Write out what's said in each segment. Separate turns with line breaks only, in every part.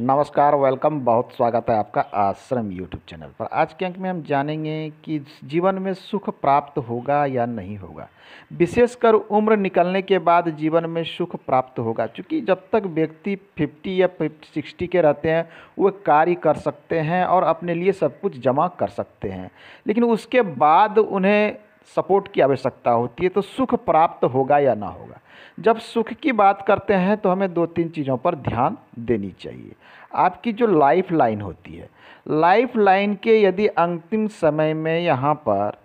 नमस्कार वेलकम बहुत स्वागत है आपका आश्रम यूट्यूब चैनल पर आज के अंक में हम जानेंगे कि जीवन में सुख प्राप्त होगा या नहीं होगा विशेषकर उम्र निकलने के बाद जीवन में सुख प्राप्त होगा क्योंकि जब तक व्यक्ति 50 या 60 के रहते हैं वह कार्य कर सकते हैं और अपने लिए सब कुछ जमा कर सकते हैं लेकिन उसके बाद उन्हें सपोर्ट की आवश्यकता होती है तो सुख प्राप्त होगा या ना होगा जब सुख की बात करते हैं तो हमें दो तीन चीज़ों पर ध्यान देनी चाहिए आपकी जो लाइफ लाइन होती है लाइफ लाइन के यदि अंतिम समय में यहाँ पर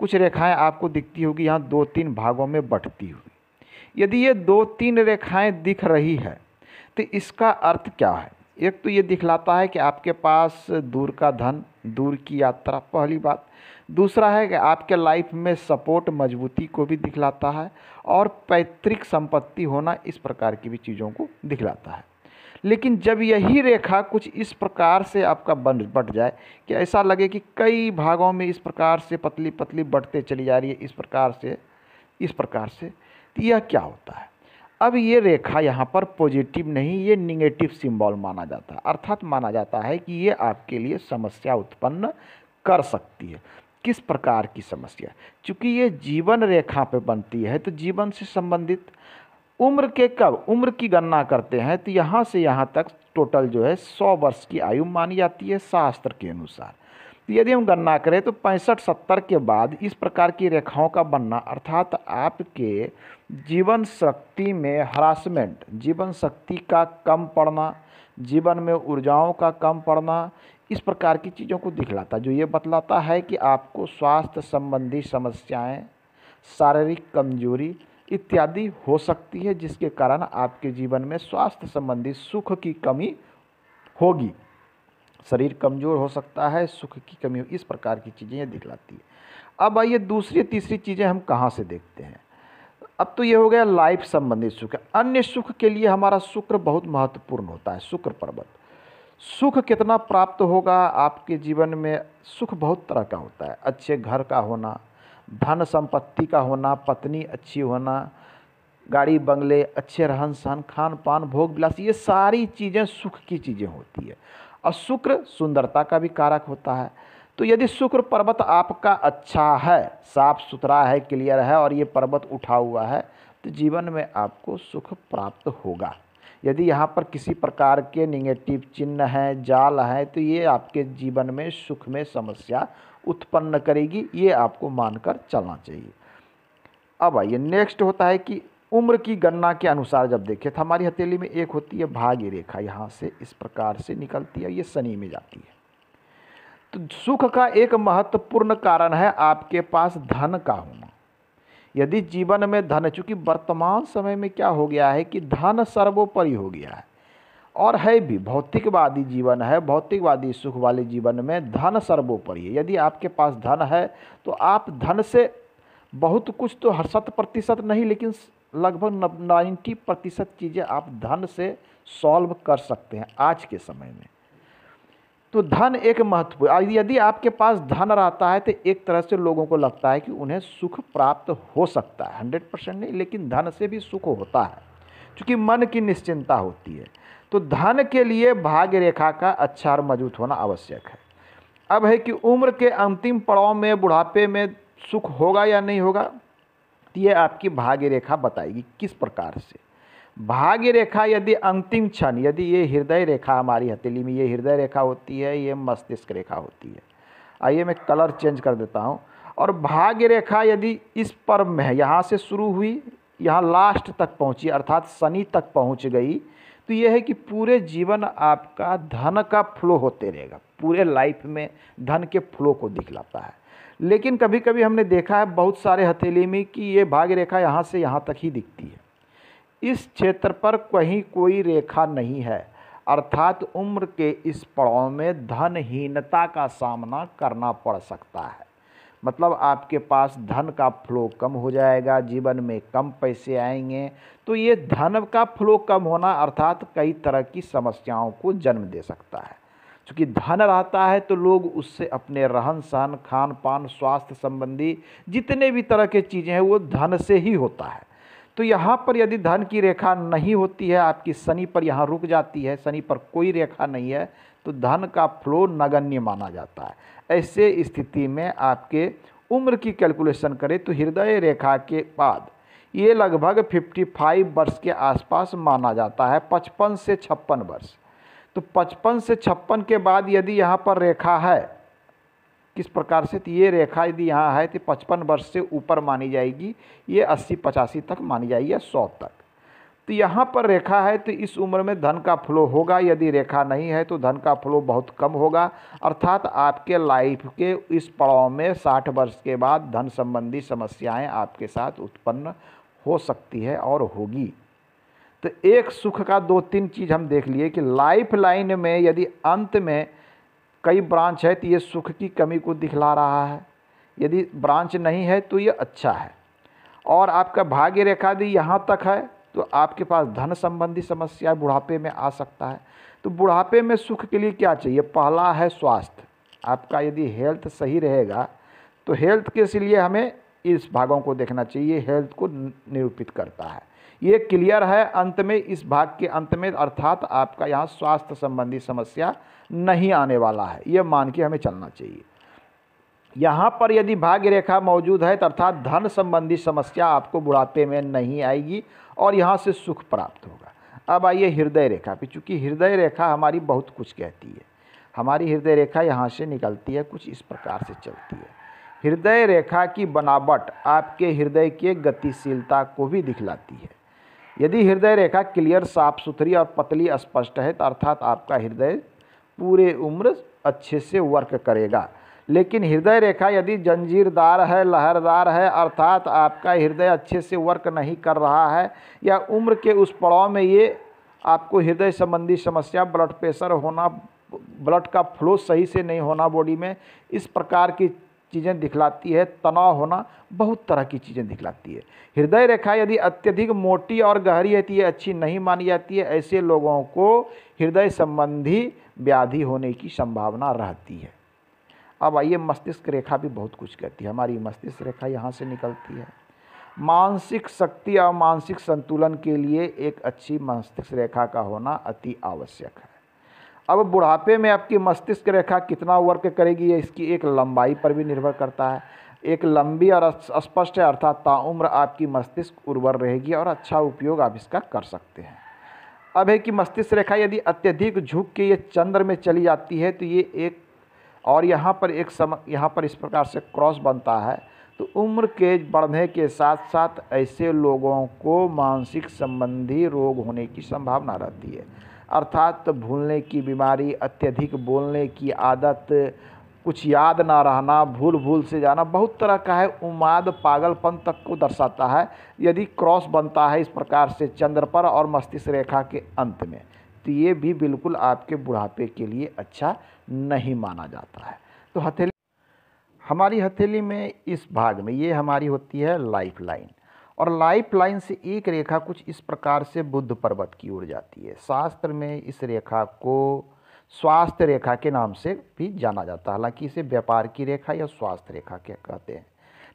कुछ रेखाएं आपको दिखती होगी यहाँ दो तीन भागों में बढ़ती हुई यदि ये दो तीन रेखाएं दिख रही है तो इसका अर्थ क्या है एक तो ये दिखलाता है कि आपके पास दूर का धन दूर की यात्रा पहली बात दूसरा है कि आपके लाइफ में सपोर्ट मजबूती को भी दिखलाता है और पैतृक संपत्ति होना इस प्रकार की भी चीज़ों को दिखलाता है लेकिन जब यही रेखा कुछ इस प्रकार से आपका बन बट जाए कि ऐसा लगे कि कई भागों में इस प्रकार से पतली पतली बढ़ते चली जा रही है इस प्रकार से इस प्रकार से तो यह क्या होता है अब ये रेखा यहाँ पर पॉजिटिव नहीं ये निगेटिव सिंबल माना जाता है अर्थात माना जाता है कि ये आपके लिए समस्या उत्पन्न कर सकती है किस प्रकार की समस्या चूंकि ये जीवन रेखा पे बनती है तो जीवन से संबंधित उम्र के कब उम्र की गणना करते हैं तो यहाँ से यहाँ तक टोटल जो है सौ वर्ष की आयु मानी जाती है शास्त्र के अनुसार तो यदि हम गणना करें तो पैंसठ सत्तर के बाद इस प्रकार की रेखाओं का बनना अर्थात आपके जीवन शक्ति में हरासमेंट जीवन शक्ति का कम पड़ना जीवन में ऊर्जाओं का कम पड़ना इस प्रकार की चीज़ों को दिखलाता जो ये बतलाता है कि आपको स्वास्थ्य संबंधी समस्याएं, शारीरिक कमजोरी इत्यादि हो सकती है जिसके कारण आपके जीवन में स्वास्थ्य संबंधी सुख की कमी होगी शरीर कमज़ोर हो सकता है सुख की कमी इस प्रकार की चीज़ें ये दिखलाती है अब आइए दूसरी तीसरी चीज़ें हम कहाँ से देखते हैं अब तो ये हो गया लाइफ संबंधी सुख अन्य सुख के लिए हमारा शुक्र बहुत महत्वपूर्ण होता है शुक्र पर्वत सुख कितना प्राप्त होगा आपके जीवन में सुख बहुत तरह का होता है अच्छे घर का होना धन संपत्ति का होना पत्नी अच्छी होना गाड़ी बंगले अच्छे रहन सहन खान पान भोग विलास ये सारी चीज़ें सुख की चीज़ें होती है और शुक्र सुंदरता का भी कारक होता है तो यदि शुक्र पर्वत आपका अच्छा है साफ सुथरा है क्लियर है और ये पर्वत उठा हुआ है तो जीवन में आपको सुख प्राप्त होगा यदि यहाँ पर किसी प्रकार के निगेटिव चिन्ह हैं जाल हैं तो ये आपके जीवन में सुख में समस्या उत्पन्न करेगी ये आपको मानकर चलना चाहिए अब आइए नेक्स्ट होता है कि उम्र की गणना के अनुसार जब देखें तो हमारी हथेली में एक होती है भाग्य रेखा यहाँ से इस प्रकार से निकलती है ये शनि में जाती है तो सुख का एक महत्वपूर्ण कारण है आपके पास धन का होना यदि जीवन में धन चूँकि वर्तमान समय में क्या हो गया है कि धन सर्वोपरि हो गया है और है भी भौतिकवादी जीवन है भौतिकवादी सुख वाले जीवन में धन सर्वोपरि है यदि आपके पास धन है तो आप धन से बहुत कुछ तो हर शत प्रतिशत नहीं लेकिन लगभग नाइन्टी प्रतिशत चीज़ें आप धन से सॉल्व कर सकते हैं आज के समय में तो धन एक महत्वपूर्ण यदि आपके पास धन रहता है तो एक तरह से लोगों को लगता है कि उन्हें सुख प्राप्त हो सकता है हंड्रेड परसेंट नहीं लेकिन धन से भी सुख होता है क्योंकि मन की निश्चिंता होती है तो धन के लिए भाग्य रेखा का अच्छा और मजबूत होना आवश्यक है अब है कि उम्र के अंतिम पड़ाव में बुढ़ापे में सुख होगा या नहीं होगा तो ये आपकी भाग्य रेखा बताएगी किस प्रकार से भाग्य रेखा यदि अंतिम क्षण यदि ये हृदय रेखा हमारी हथेली में ये हृदय रेखा होती है ये मस्तिष्क रेखा होती है आइए मैं कलर चेंज कर देता हूँ और भाग्य रेखा यदि इस पर में है यहाँ से शुरू हुई यहाँ लास्ट तक पहुँची अर्थात शनि तक पहुँच गई तो यह है कि पूरे जीवन आपका धन का फ्लो होते रहेगा पूरे लाइफ में धन के फ्लो को दिखलाता है लेकिन कभी कभी हमने देखा है बहुत सारे हथेली में कि ये भाग्य रेखा यहाँ से यहाँ तक ही दिखती है इस क्षेत्र पर कहीं कोई रेखा नहीं है अर्थात उम्र के इस पड़ाव में धनहीनता का सामना करना पड़ सकता है मतलब आपके पास धन का फ्लो कम हो जाएगा जीवन में कम पैसे आएंगे तो ये धन का फ्लो कम होना अर्थात कई तरह की समस्याओं को जन्म दे सकता है क्योंकि धन रहता है तो लोग उससे अपने रहन सहन खान पान स्वास्थ्य संबंधी जितने भी तरह के चीज़ें हैं वो धन से ही होता है तो यहाँ पर यदि धन की रेखा नहीं होती है आपकी शनि पर यहाँ रुक जाती है शनि पर कोई रेखा नहीं है तो धन का फ्लो नगण्य माना जाता है ऐसे स्थिति में आपके उम्र की कैलकुलेशन करें तो हृदय रेखा के बाद ये लगभग 55 वर्ष के आसपास माना जाता है 55 से छप्पन वर्ष तो 55 से छप्पन के बाद यदि यहाँ पर रेखा है किस प्रकार से तो ये रेखा यदि यहाँ है तो पचपन वर्ष से ऊपर मानी जाएगी ये अस्सी पचासी तक मानी जाएगी या सौ तक तो यहाँ पर रेखा है तो इस उम्र में धन का फ्लो होगा यदि रेखा नहीं है तो धन का फ्लो बहुत कम होगा अर्थात आपके लाइफ के इस पड़ाव में साठ वर्ष के बाद धन संबंधी समस्याएं आपके साथ उत्पन्न हो सकती है और होगी तो एक सुख का दो तीन चीज़ हम देख लिए कि लाइफ लाइन में यदि अंत में कई ब्रांच है तो ये सुख की कमी को दिखला रहा है यदि ब्रांच नहीं है तो ये अच्छा है और आपका भाग्य रेखा भी यहाँ तक है तो आपके पास धन संबंधी समस्या बुढ़ापे में आ सकता है तो बुढ़ापे में सुख के लिए क्या चाहिए पहला है स्वास्थ्य आपका यदि हेल्थ सही रहेगा तो हेल्थ के लिए हमें इस भागों को देखना चाहिए हेल्थ को निरूपित करता है ये क्लियर है अंत में इस भाग के अंत में अर्थात आपका यहाँ स्वास्थ्य संबंधी समस्या नहीं आने वाला है ये मान के हमें चलना चाहिए यहाँ पर यदि भाग्य रेखा मौजूद है तो अर्थात धन संबंधी समस्या आपको बुढ़ापे में नहीं आएगी और यहाँ से सुख प्राप्त होगा अब आइए हृदय रेखा पे चूँकि हृदय रेखा हमारी बहुत कुछ कहती है हमारी हृदय रेखा यहाँ से निकलती है कुछ इस प्रकार से चलती है हृदय रेखा की बनावट आपके हृदय के गतिशीलता को भी दिखलाती है यदि हृदय रेखा क्लियर साफ सुथरी और पतली स्पष्ट है तो अर्थात आपका हृदय पूरे उम्र अच्छे से वर्क करेगा लेकिन हृदय रेखा यदि जंजीरदार है लहरदार है अर्थात आपका हृदय अच्छे से वर्क नहीं कर रहा है या उम्र के उस पड़ाव में ये आपको हृदय संबंधी समस्या ब्लड प्रेशर होना ब्लड का फ्लो सही से नहीं होना बॉडी में इस प्रकार की चीज़ें दिखलाती है तनाव होना बहुत तरह की चीज़ें दिखलाती है हृदय रेखा यदि अत्यधिक मोटी और गहरी है अच्छी नहीं मानी जाती है ऐसे लोगों को हृदय संबंधी व्याधि होने की संभावना रहती है अब आइए मस्तिष्क रेखा भी बहुत कुछ कहती है हमारी मस्तिष्क रेखा यहाँ से निकलती है मानसिक शक्ति और मानसिक संतुलन के लिए एक अच्छी मस्तिष्क रेखा का होना अति आवश्यक है अब बुढ़ापे में आपकी मस्तिष्क रेखा कितना वर्क करेगी ये इसकी एक लंबाई पर भी निर्भर करता है एक लंबी और स्पष्ट है अर्थात ताउम्र आपकी मस्तिष्क उर्वर रहेगी और अच्छा उपयोग आप इसका कर सकते हैं अब है कि मस्तिष्क रेखा यदि अत्यधिक झुक के ये चंद्र में चली जाती है तो ये एक और यहाँ पर एक सम यहाँ पर इस प्रकार से क्रॉस बनता है तो उम्र के बढ़ने के साथ साथ ऐसे लोगों को मानसिक संबंधी रोग होने की संभावना रहती है अर्थात तो भूलने की बीमारी अत्यधिक बोलने की आदत कुछ याद ना रहना भूल भूल से जाना बहुत तरह का है उमाद पागलपन तक को दर्शाता है यदि क्रॉस बनता है इस प्रकार से चंद्र पर और मस्तिष्क रेखा के अंत में तो ये भी बिल्कुल आपके बुढ़ापे के लिए अच्छा नहीं माना जाता है तो हथेली हमारी हथेली में इस भाग में ये हमारी होती है लाइफ लाइन और लाइफ लाइन से एक रेखा कुछ इस प्रकार से बुद्ध पर्वत की ओर जाती है शास्त्र में इस रेखा को स्वास्थ्य रेखा के नाम से भी जाना जाता है हालांकि इसे व्यापार की रेखा या स्वास्थ्य रेखा के कहते हैं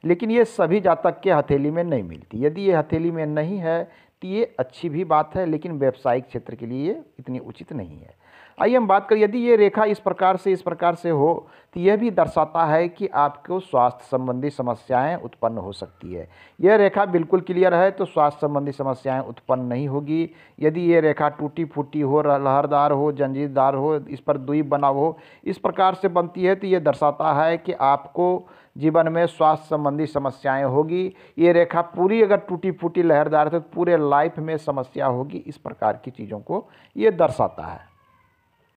लेकिन ये सभी जातक के हथेली में नहीं मिलती यदि ये हथेली में नहीं है तो ये अच्छी भी बात है लेकिन व्यावसायिक क्षेत्र के लिए इतनी उचित नहीं है आइए हम बात करें यदि ये रेखा इस प्रकार से इस प्रकार से हो तो यह भी दर्शाता है कि आपको स्वास्थ्य संबंधी समस्याएं उत्पन्न हो सकती है यह रेखा बिल्कुल क्लियर है तो स्वास्थ्य संबंधी समस्याएं उत्पन्न नहीं होगी यदि ये रेखा टूटी फूटी हो लहरदार हो जंजीरदार हो इस पर दुई बना हो इस प्रकार से बनती है तो ये दर्शाता है कि आपको जीवन में स्वास्थ्य संबंधी समस्याएं होगी ये रेखा पूरी अगर टूटी फूटी लहरदार है तो पूरे लाइफ में समस्या होगी इस प्रकार की चीज़ों को ये दर्शाता है